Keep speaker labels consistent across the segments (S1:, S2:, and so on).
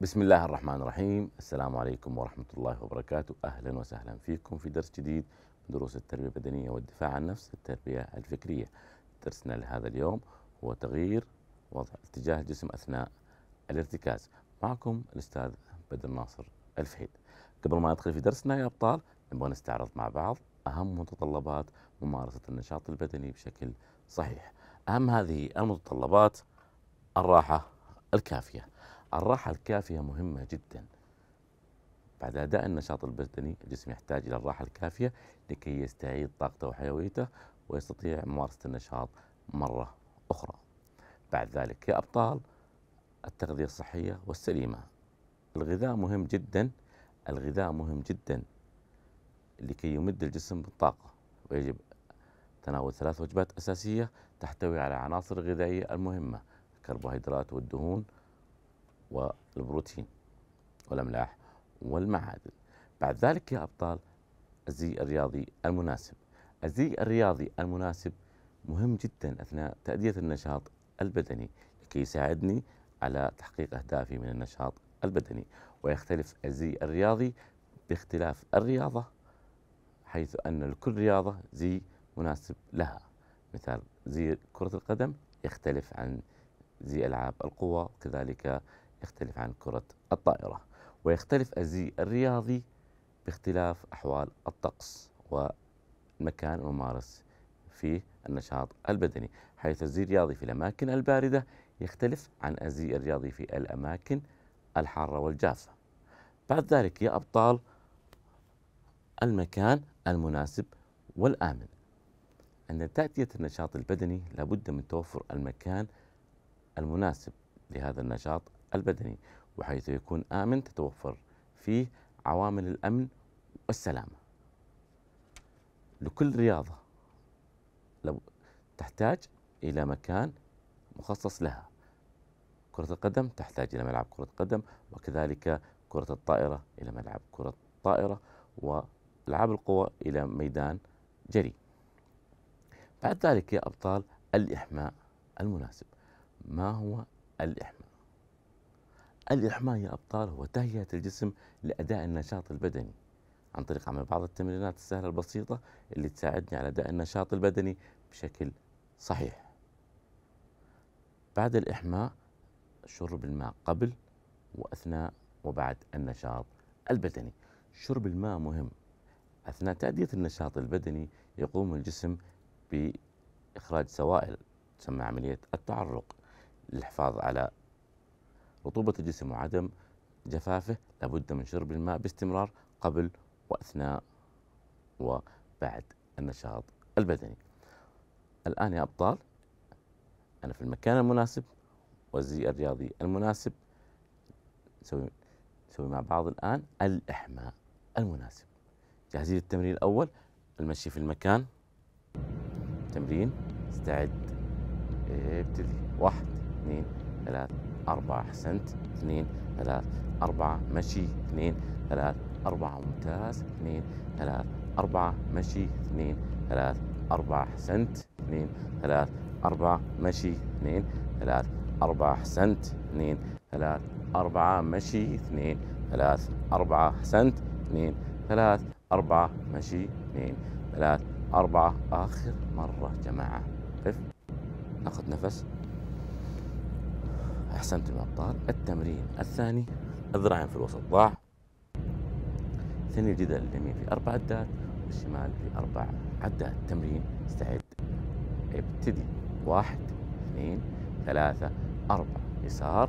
S1: بسم الله الرحمن الرحيم السلام عليكم ورحمة الله وبركاته أهلا وسهلا فيكم في درس جديد من دروس التربية البدنية والدفاع عن النفس التربية الفكرية درسنا لهذا اليوم هو تغيير وضع اتجاه الجسم أثناء الارتكاز معكم الأستاذ بدر ناصر الفهيد قبل ما ندخل في درسنا يا أبطال نبغى نستعرض مع بعض أهم متطلبات ممارسة النشاط البدني بشكل صحيح أهم هذه المتطلبات الراحة الكافية الراحة الكافية مهمة جدا بعد أداء النشاط البدني الجسم يحتاج إلى الراحة الكافية لكي يستعيد طاقته وحيويته ويستطيع ممارسة النشاط مرة أخرى بعد ذلك يا أبطال التغذية الصحية والسليمة الغذاء مهم جدا الغذاء مهم جدا لكي يمد الجسم بالطاقة ويجب تناول ثلاث وجبات أساسية تحتوي على عناصر غذائية المهمة الكربوهيدرات والدهون والبروتين والأملاح والمعادن بعد ذلك يا أبطال الزي الرياضي المناسب الزي الرياضي المناسب مهم جدا أثناء تأدية النشاط البدني لكي يساعدني على تحقيق أهدافي من النشاط البدني ويختلف الزي الرياضي باختلاف الرياضة حيث أن لكل رياضة زي مناسب لها مثال زي كرة القدم يختلف عن زي ألعاب القوى وكذلك يختلف عن كرة الطائرة ويختلف الزي الرياضي باختلاف أحوال الطقس ومكان الممارس فيه النشاط البدني حيث الزي الرياضي في الأماكن الباردة يختلف عن الزي الرياضي في الأماكن الحارة والجافة بعد ذلك يا أبطال المكان المناسب والآمن عند تأتية النشاط البدني لابد من توفر المكان المناسب لهذا النشاط البدني وحيث يكون آمن تتوفر فيه عوامل الأمن والسلامة لكل رياضة تحتاج إلى مكان مخصص لها كرة القدم تحتاج إلى ملعب كرة قدم وكذلك كرة الطائرة إلى ملعب كرة طائرة وألعاب القوى إلى ميدان جري بعد ذلك يا أبطال الإحماء المناسب ما هو الإحماء الإحماء يا أبطال هو تهيئة الجسم لأداء النشاط البدني عن طريق عمل بعض التمرينات السهلة البسيطة اللي تساعدني على أداء النشاط البدني بشكل صحيح بعد الإحماء شرب الماء قبل وأثناء وبعد النشاط البدني شرب الماء مهم أثناء تأدية النشاط البدني يقوم الجسم بإخراج سوائل تسمى عملية التعرق للحفاظ على رطوبة الجسم وعدم جفافه لابد من شرب الماء باستمرار قبل وأثناء وبعد النشاط البدني الآن يا أبطال أنا في المكان المناسب والزي الرياضي المناسب نسوي نسوي مع بعض الآن الإحماء المناسب جاهزين للتمرين الأول المشي في المكان تمرين استعد إيه، ابتدي واحد اثنين ثلاث أربعة أحسنت اثنين ثلاث أربعة مشي اثنين ثلاث أربعة ممتاز اثنين ثلاث أربعة مشي اثنين ثلاث أربعة أحسنت اثنين ثلاث أربعة مشي اثنين ثلاث أربعة أحسنت اثنين ثلاث أربعة مشي اثنين ثلاث أربعة أحسنت اثنين ثلاث أربعة مشي اثنين ثلاث أربعة آخر مرة جماعة قف ناخذ نفس أحسنت ابطال التمرين الثاني الذراعين في الوسط ضاع ثاني الجدل اليمين في أربع عدات والشمال في أربع عدات تمرين استعد ابتدي واحد اثنين ثلاثة أربعة يسار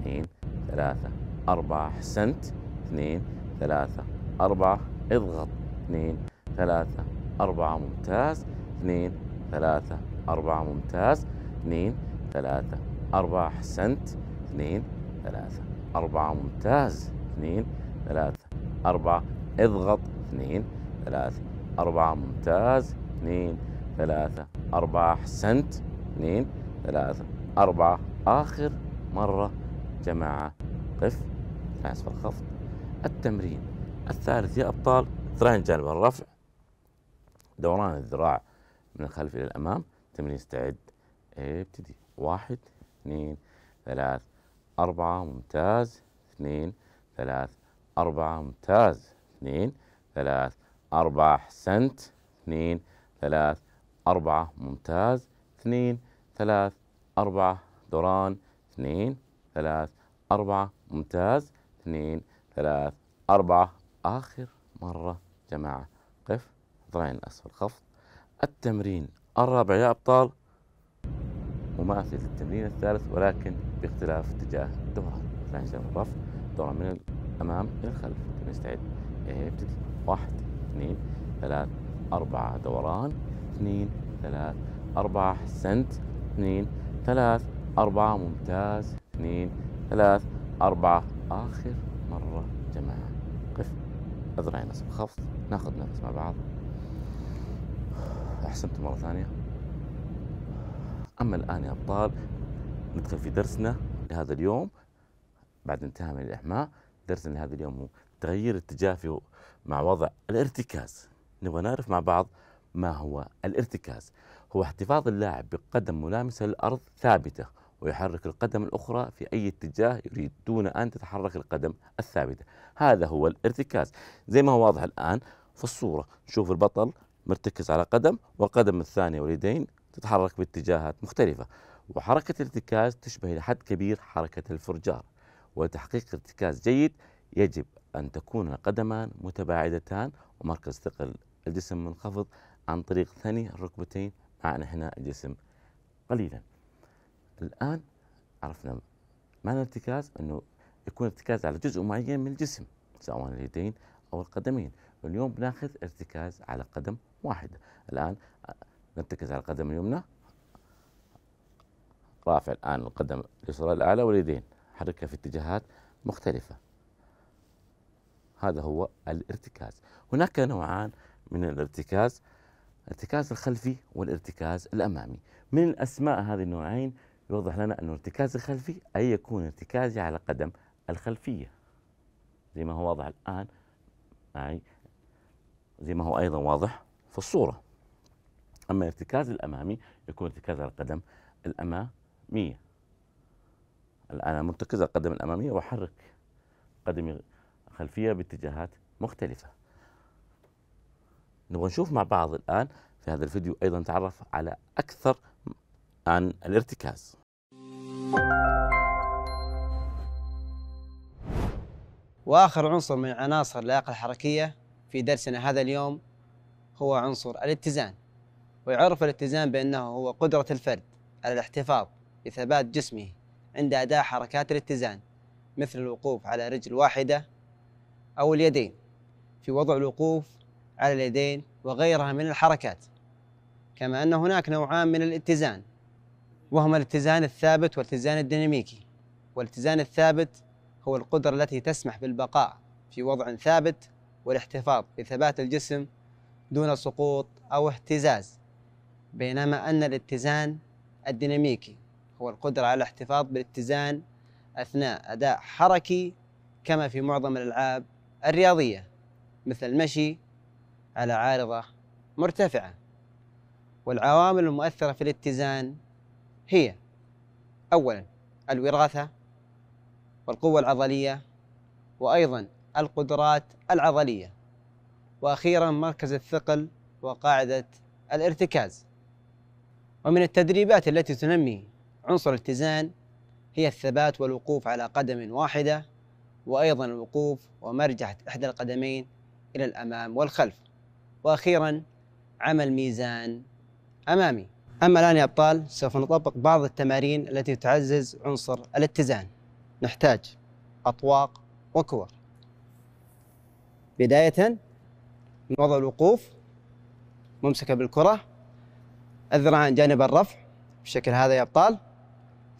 S1: اثنين ثلاثة أربعة أحسنت اثنين ثلاثة أربعة اضغط اثنين ثلاثة أربعة ممتاز اثنين ثلاثة أربعة ممتاز اثنين ثلاثة أربعة أحسنت اثنين ثلاثة أربعة ممتاز اثنين ثلاثة أربعة اضغط اثنين ثلاثة أربعة ممتاز اثنين ثلاثة أربعة أحسنت اثنين ثلاثة أربعة آخر مرة جماعة قف اسف الخفض التمرين الثالث يا أبطال ذراعين جانب الرفع دوران الذراع من الخلف إلى الأمام تمرين استعد إيه، ابتدي واحد اثنين ثلاث أربعة ممتاز اثنين ثلاث أربعة ممتاز اثنين ثلاث أربعة أحسنت اثنين ثلاث أربعة ممتاز اثنين ثلاث أربعة دوران اثنين ثلاث أربعة ممتاز اثنين ثلاث أربعة آخر مرة جماعة قف ضعين أسفل خفض التمرين الرابع يا أبطال مماثل للتمرين الثالث ولكن باختلاف اتجاه الدوران نحسب الرفع دوران من الأمام إلى الخلف نستعد ابتدي إيه، واحد اثنين ثلاث أربعة دوران اثنين ثلاث أربعة أحسنت اثنين ثلاث أربعة ممتاز اثنين ثلاث أربعة آخر مرة جماعة قف أذرعي نصب خفض ناخذ نفس مع بعض أحسنت مرة ثانية أما الآن يا أبطال ندخل في درسنا لهذا اليوم بعد انتهاء من الإحماء درسنا لهذا اليوم هو تغيير في مع وضع الارتكاز نبغى نعرف مع بعض ما هو الارتكاز هو احتفاظ اللاعب بقدم ملامسة للأرض ثابتة ويحرك القدم الأخرى في أي اتجاه يريد دون أن تتحرك القدم الثابتة هذا هو الارتكاز زي ما هو واضح الآن في الصورة نشوف البطل مرتكز على قدم والقدم الثانية واليدين تتحرك باتجاهات مختلفة وحركة الارتكاز تشبه إلى حد كبير حركة الفرجار ولتحقيق ارتكاز جيد يجب أن تكون القدمان متباعدتان ومركز ثقل الجسم منخفض عن طريق ثني الركبتين مع انحناء الجسم قليلا الآن عرفنا معنى الارتكاز أنه يكون ارتكاز على جزء معين من الجسم سواء اليدين أو القدمين اليوم بناخذ ارتكاز على قدم واحدة الآن نتكئ على القدم اليمنى رافع الآن القدم اليسرى الأعلى واليدين حركها في اتجاهات مختلفة هذا هو الارتكاز هناك نوعان من الارتكاز الارتكاز الخلفي والارتكاز الأمامي من الأسماء هذه النوعين يوضح لنا أن الارتكاز الخلفي أي يكون ارتكازي على القدم الخلفية زي ما هو واضح الآن معي زي ما هو أيضا واضح في الصورة أما الارتكاز الأمامي يكون ارتكاز على القدم الأمامية الآن أنا مرتكز على القدم الأمامية وأحرك قدمي خلفية باتجاهات مختلفة نبغى نشوف مع بعض الآن في هذا الفيديو أيضا نتعرف على أكثر عن الارتكاز
S2: واخر عنصر من عناصر اللياقه الحركيه في درسنا هذا اليوم هو عنصر الاتزان ويعرف الاتزان بأنه هو قدرة الفرد على الاحتفاظ بثبات جسمه عند أداء حركات الاتزان مثل الوقوف على رجل واحدة أو اليدين في وضع الوقوف على اليدين وغيرها من الحركات كما أن هناك نوعان من الاتزان وهما الاتزان الثابت والاتزان الديناميكي والاتزان الثابت هو القدرة التي تسمح بالبقاء في وضع ثابت والاحتفاظ بثبات الجسم دون سقوط أو اهتزاز بينما أن الاتزان الديناميكي هو القدرة على الاحتفاظ بالاتزان أثناء أداء حركي كما في معظم الألعاب الرياضية مثل المشي على عارضة مرتفعة والعوامل المؤثرة في الاتزان هي أولا الوراثة والقوة العضلية وأيضا القدرات العضلية وأخيرا مركز الثقل وقاعدة الارتكاز ومن التدريبات التي تنمي عنصر الاتزان هي الثبات والوقوف على قدم واحدة وأيضا الوقوف ومرجعة إحدى القدمين إلى الأمام والخلف وأخيرا عمل ميزان أمامي أما الآن يا أبطال سوف نطبق بعض التمارين التي تعزز عنصر الاتزان نحتاج أطواق وكور بداية وضع الوقوف ممسكة بالكرة الذراعان جانب الرفع بالشكل هذا يا أبطال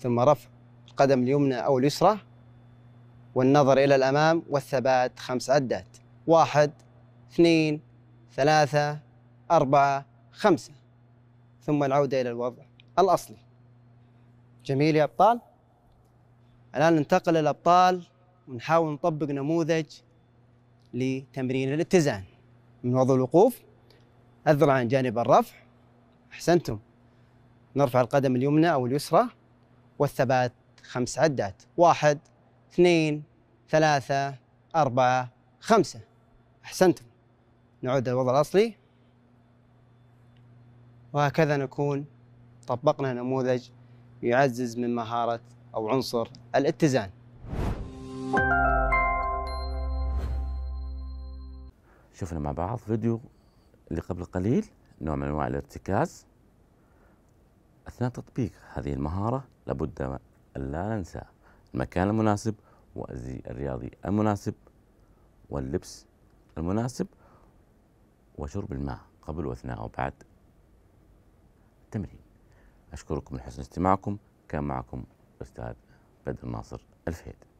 S2: ثم رفع القدم اليمنى أو اليسرى والنظر إلى الأمام والثبات خمس عدات واحد اثنين ثلاثة أربعة خمسة ثم العودة إلى الوضع الأصلي جميل يا أبطال الآن ننتقل للأبطال ونحاول نطبق نموذج لتمرين الاتزان من وضع الوقوف الذراعان جانب الرفع أحسنتم نرفع القدم اليمنى أو اليسرى والثبات خمس عدات واحد اثنين ثلاثة أربعة خمسة أحسنتم نعود للوضع الأصلي وهكذا نكون طبقنا نموذج يعزز من مهارة أو عنصر الاتزان
S1: شفنا مع بعض فيديو اللي قبل قليل نوع من انواع الارتكاز اثناء تطبيق هذه المهاره لابد الا ننسى المكان المناسب والزي الرياضي المناسب واللبس المناسب وشرب الماء قبل واثناء وبعد التمرين اشكركم لحسن استماعكم كان معكم الاستاذ بدر ناصر الفهيد